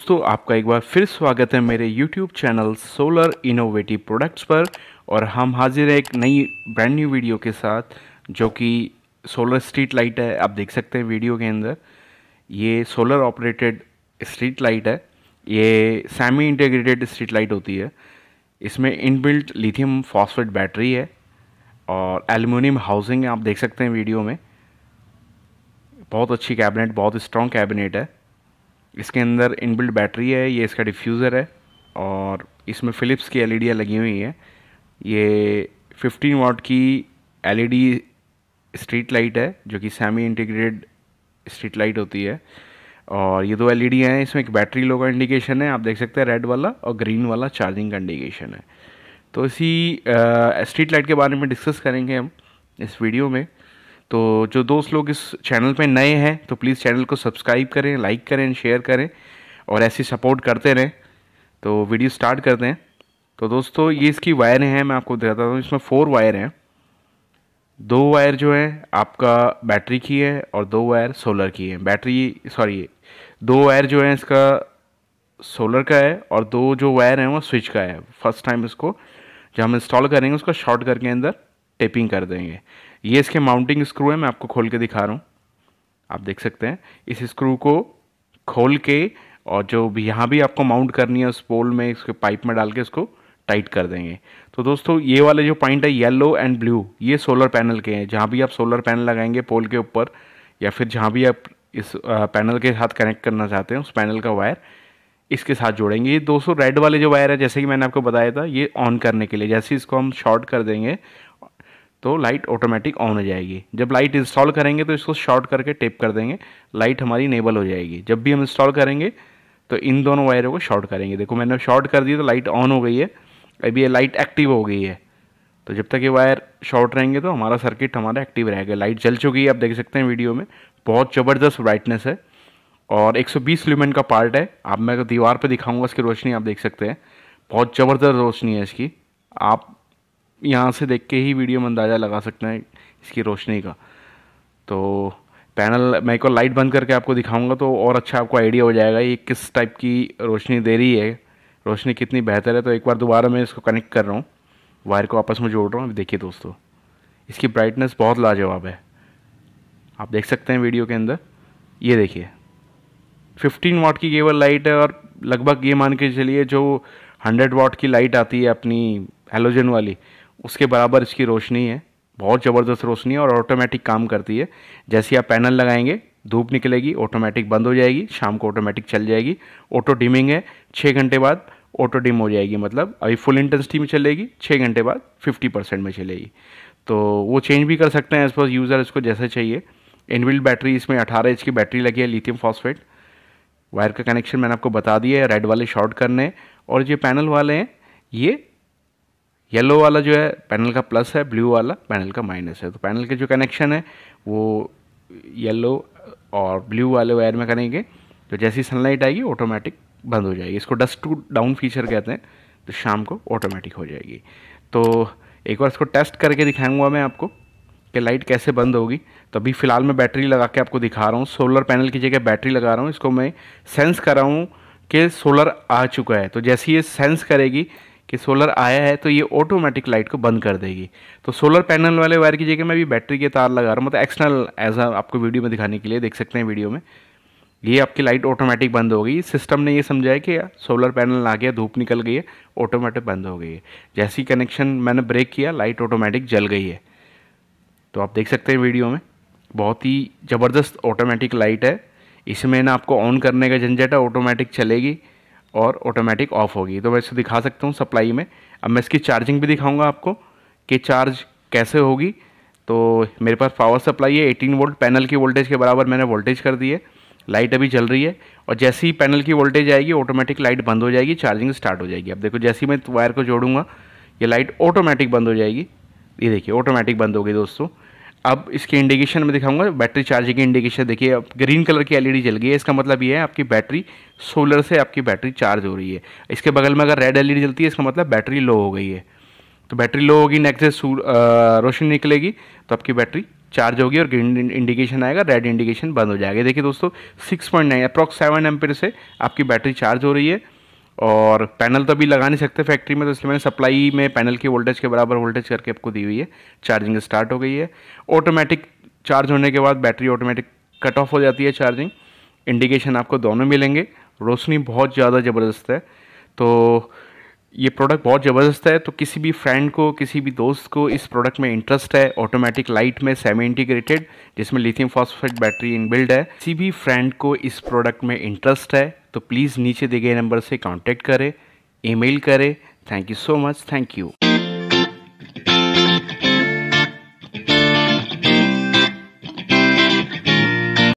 दोस्तों आपका एक बार फिर स्वागत है मेरे YouTube channel solar innovative products पर और हम हाजिर हैं एक नई ब्रांड न्यू वीडियो के साथ जो कि सोलर स्ट्रीट लाइट है आप देख सकते हैं वीडियो के अंदर ये सोलर ऑपरेटेड स्ट्रीट लाइट है ये सेमी इंटीग्रेटेड स्ट्रीट लाइट होती है इसमें इनबिल्ट लिथियम फॉस्फेट बैटरी है और एल्यूमिनियम हाउसिंग आप देख सकते हैं वीडियो में बहुत अच्छी कैबिनेट बहुत स्ट्रॉन्ग कैबिनेट है इसके अंदर इनबिल्ट बैटरी है ये इसका डिफ्यूज़र है और इसमें फ़िलिप्स की एल e लगी हुई हैं ये 15 वाट की एल स्ट्रीट लाइट है जो कि सेमी इंटीग्रेटेड स्ट्रीट लाइट होती है और ये दो एल ई e हैं इसमें एक बैटरी लो का इंडिकेशन है आप देख सकते हैं रेड वाला और ग्रीन वाला चार्जिंग का इंडिकेशन है तो इसी स्ट्रीट लाइट के बारे में डिस्कस करेंगे हम इस वीडियो में तो जो दोस्त लोग इस चैनल पे नए हैं तो प्लीज़ चैनल को सब्सक्राइब करें लाइक करें शेयर करें और ऐसी सपोर्ट करते रहें तो वीडियो स्टार्ट करते हैं तो दोस्तों ये इसकी वायर हैं मैं आपको दिखाता हूँ इसमें फ़ोर वायर हैं दो वायर जो है आपका बैटरी की है और दो वायर सोलर की है बैटरी सॉरी दो वायर जो है इसका सोलर का है और दो जो वायर हैं वो स्विच का है फर्स्ट टाइम इसको जब हम इंस्टॉल करेंगे उसको शॉर्ट करके अंदर टेपिंग कर देंगे ये इसके माउंटिंग स्क्रू है मैं आपको खोल के दिखा रहा हूँ आप देख सकते हैं इस स्क्रू को खोल के और जो भी यहाँ भी आपको माउंट करनी है उस पोल में इसके पाइप में डाल के इसको टाइट कर देंगे तो दोस्तों ये वाले जो पॉइंट है येलो एंड ब्लू ये सोलर पैनल के हैं जहाँ भी आप सोलर पैनल लगाएंगे पोल के ऊपर या फिर जहाँ भी आप इस पैनल के साथ कनेक्ट करना चाहते हैं उस पैनल का वायर इसके साथ जोड़ेंगे ये दोस्तों रेड वाले जो वायर है जैसे कि मैंने आपको बताया था ये ऑन करने के लिए जैसे इसको हम शॉर्ट कर देंगे तो लाइट ऑटोमेटिक ऑन हो जाएगी जब लाइट इंस्टॉल करेंगे तो इसको शॉर्ट करके टेप कर देंगे लाइट हमारी इनेबल हो जाएगी जब भी हम इंस्टॉल करेंगे तो इन दोनों वायरों को शॉर्ट करेंगे देखो मैंने शॉर्ट कर दी तो लाइट ऑन हो गई है अभी ये लाइट एक्टिव हो गई है तो जब तक ये वायर शॉर्ट रहेंगे तो हमारा सर्किट हमारा एक्टिव रहेगा लाइट जल चुकी है आप देख सकते हैं वीडियो में बहुत ज़बरदस्त ब्राइटनेस है और 120 ल्यूमेन का पार्ट है आप मैं तो दीवार पर दिखाऊंगा इसकी रोशनी आप देख सकते हैं बहुत ज़बरदस्त रोशनी है इसकी आप यहाँ से देख के ही वीडियो में अंदाज़ा लगा सकते हैं इसकी रोशनी का तो पैनल मैं एक बार लाइट बंद करके आपको दिखाऊंगा तो और अच्छा आपको आइडिया हो जाएगा ये किस टाइप की रोशनी दे रही है रोशनी कितनी बेहतर है तो एक बार दोबारा मैं इसको कनेक्ट कर रहा हूँ वायर को आपस में जोड़ रहा हूँ देखिए दोस्तों इसकी ब्राइटनेस बहुत लाजवाब है आप देख सकते हैं वीडियो के अंदर ये देखिए 15 वाट की केवल लाइट है और लगभग ये मान के चलिए जो 100 वाट की लाइट आती है अपनी हेलोजन वाली उसके बराबर इसकी रोशनी है बहुत ज़बरदस्त रोशनी है और ऑटोमेटिक काम करती है जैसे आप पैनल लगाएंगे धूप निकलेगी ऑटोमेटिक बंद हो जाएगी शाम को ऑटोमेटिक चल जाएगी ऑटो डिमिंग है छः घंटे बाद ऑटो डिम हो जाएगी मतलब अभी फुल इंटेंसिटी में चलेगी छः घंटे बाद फिफ्टी परसेंट में चलेगी तो वो चेंज भी कर सकते हैं एज पर यूज़र इसको जैसे चाहिए इनबिल्ड बैटरी इसमें अठारह इंच की बैटरी लगी है लिथियम फॉस्फेट वायर का कनेक्शन मैंने आपको बता दिया है रेड वाले शॉर्ट करने और ये पैनल वाले हैं ये येलो वाला जो है पैनल का प्लस है ब्लू वाला पैनल का माइनस है तो पैनल के जो कनेक्शन है वो येलो और ब्लू वाले वायर में करेंगे तो जैसी सनलाइट आएगी ऑटोमेटिक बंद हो जाएगी इसको डस्ट टू डाउन फीचर कहते हैं तो शाम को ऑटोमेटिक हो जाएगी तो एक बार इसको टेस्ट करके दिखाऊंगा मैं आपको कि लाइट कैसे बंद होगी तो अभी फ़िलहाल मैं बैटरी लगा के आपको दिखा रहा हूँ सोलर पैनल की जगह बैटरी लगा रहा हूँ इसको मैं सेंस कर रहा हूँ कि सोलर आ चुका है तो जैसे ये सेंस करेगी कि सोलर आया है तो ये ऑटोमेटिक लाइट को बंद कर देगी तो सोलर पैनल वाले वायर की जगह मैं अभी बैटरी के तार लगा रहा हूँ मतलब एक्सटर्नल एज आ आपको वीडियो में दिखाने के लिए देख सकते हैं वीडियो में ये आपकी लाइट ऑटोमेटिक बंद हो गई सिस्टम ने ये समझाया कि सोलर पैनल आ गया धूप निकल गई है ऑटोमेटिक बंद हो गई है जैसी कनेक्शन मैंने ब्रेक किया लाइट ऑटोमेटिक जल गई है तो आप देख सकते हैं वीडियो में बहुत ही ज़बरदस्त ऑटोमेटिक लाइट है इसमें ना आपको ऑन करने का झंझट है ऑटोमेटिक चलेगी और ऑटोमेटिक ऑफ होगी तो मैं इसको दिखा सकता हूँ सप्लाई में अब मैं इसकी चार्जिंग भी दिखाऊँगा आपको कि चार्ज कैसे होगी तो मेरे पास पावर सप्लाई है 18 वोल्ट पैनल की वोल्टेज के बराबर मैंने वोल्टेज कर दी है लाइट अभी जल रही है और जैसे ही पैनल की वोल्टेज आएगी ऑटोमेटिक लाइट बंद हो जाएगी चार्जिंग स्टार्ट हो जाएगी अब देखो जैसे ही मैं वायर को जोड़ूंगा ये लाइट ऑटोमेटिक बंद हो जाएगी ये देखिए ऑटोमेटिक बंद हो गई दोस्तों अब इसके इंडिकेशन में दिखाऊंगा बैटरी चार्जिंग की इंडिकेशन देखिए अब ग्रीन कलर की एलईडी जल गई है इसका मतलब ये है आपकी बैटरी सोलर से आपकी बैटरी चार्ज हो रही है इसके बगल में अगर रेड एलईडी जलती है इसका मतलब बैटरी लो हो गई है तो बैटरी लो होगी नेक्स्ट से रोशनी निकलेगी तो आपकी बैटरी चार्ज होगी और ग्रीन इंडिकेशन आएगा रेड इंडिकेशन बंद हो जाएगा देखिए दोस्तों six point nine approx seven ampere से आपकी बैटरी चार्ज हो रही है और पैनल तो अभी लगा नहीं सकते फैक्ट्री में तो इसलिए मैंने सप्लाई में पैनल की वोल्टेज के बराबर वोल्टेज करके आपको दी हुई है चार्जिंग स्टार्ट हो गई है ऑटोमेटिक चार्ज होने के बाद बैटरी ऑटोमेटिक कट ऑफ हो जाती है चार्जिंग इंडिकेशन आपको दोनों मिलेंगे रोशनी बहुत ज़्यादा ज़बरदस्त है तो ये प्रोडक्ट बहुत ज़बरदस्त है तो किसी भी फ्रेंड को किसी भी दोस्त को इस प्रोडक्ट में इंटरेस्ट है ऑटोमेटिक लाइट में सेमी इंटीग्रेटेड जिसमें लिथियम फॉस्फेट बैटरी इनबिल्ड है किसी भी फ्रेंड को इस प्रोडक्ट में इंटरेस्ट है तो प्लीज़ नीचे दिए गए नंबर से कांटेक्ट करें ईमेल करें thank you so much thank you